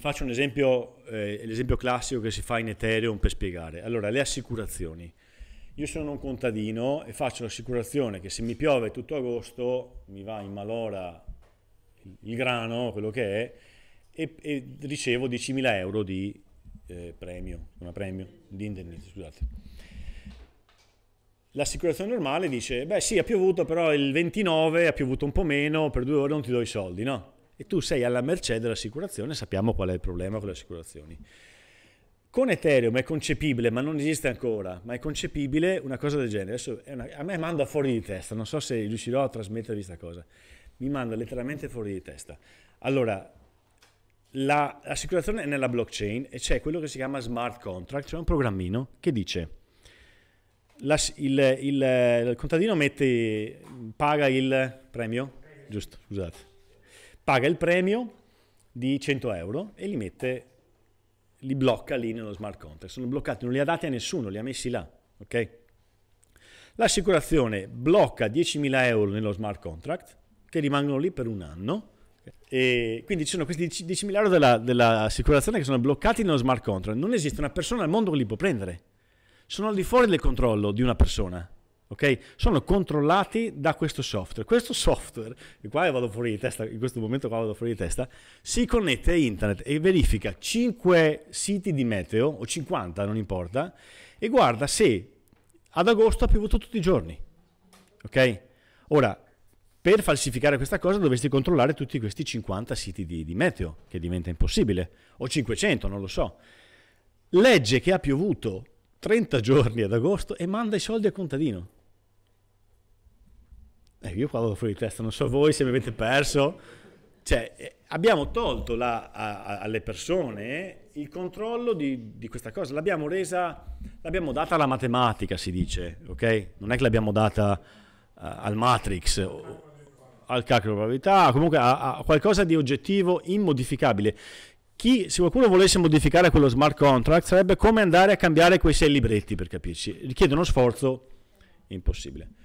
faccio un esempio, eh, l'esempio classico che si fa in Ethereum per spiegare. Allora, le assicurazioni. Io sono un contadino e faccio l'assicurazione che se mi piove tutto agosto mi va in malora il grano, quello che è, e, e ricevo 10.000 euro di eh, premio, una premio, di indennizzo, scusate. L'assicurazione normale dice, beh sì, ha piovuto, però il 29 ha piovuto un po' meno, per due ore non ti do i soldi, no? e tu sei alla mercé dell'assicurazione, sappiamo qual è il problema con le assicurazioni. Con Ethereum è concepibile, ma non esiste ancora, ma è concepibile una cosa del genere. Adesso una, a me manda fuori di testa, non so se riuscirò a trasmettervi questa cosa. Mi manda letteralmente fuori di testa. Allora, l'assicurazione è nella blockchain e c'è quello che si chiama smart contract, cioè un programmino che dice la, il, il, il contadino mette, paga il premio, giusto, scusate, paga il premio di 100 euro e li mette, li blocca lì nello smart contract. Sono bloccati, non li ha dati a nessuno, li ha messi là, ok? L'assicurazione blocca 10.000 euro nello smart contract che rimangono lì per un anno. E quindi ci sono questi 10.000 euro della, dell'assicurazione che sono bloccati nello smart contract. Non esiste una persona al mondo che li può prendere. Sono al di fuori del controllo di una persona. Okay? Sono controllati da questo software. Questo software, qua vado fuori di testa, in questo momento qua vado fuori di testa, si connette a internet e verifica 5 siti di meteo, o 50, non importa, e guarda se ad agosto ha piovuto tutti i giorni. Ok? Ora, per falsificare questa cosa dovresti controllare tutti questi 50 siti di, di meteo, che diventa impossibile, o 500, non lo so. Legge che ha piovuto 30 giorni ad agosto e manda i soldi al contadino. Eh, io qua vado fuori di testa, non so voi se mi avete perso. Cioè, eh, abbiamo tolto la, a, a, alle persone il controllo di, di questa cosa, l'abbiamo resa, l'abbiamo data alla matematica, si dice, ok? Non è che l'abbiamo data uh, al Matrix, o, al calcolo di probabilità, comunque a, a qualcosa di oggettivo immodificabile. Chi, se qualcuno volesse modificare quello smart contract, sarebbe come andare a cambiare quei sei libretti, per capirci. Richiede uno sforzo impossibile.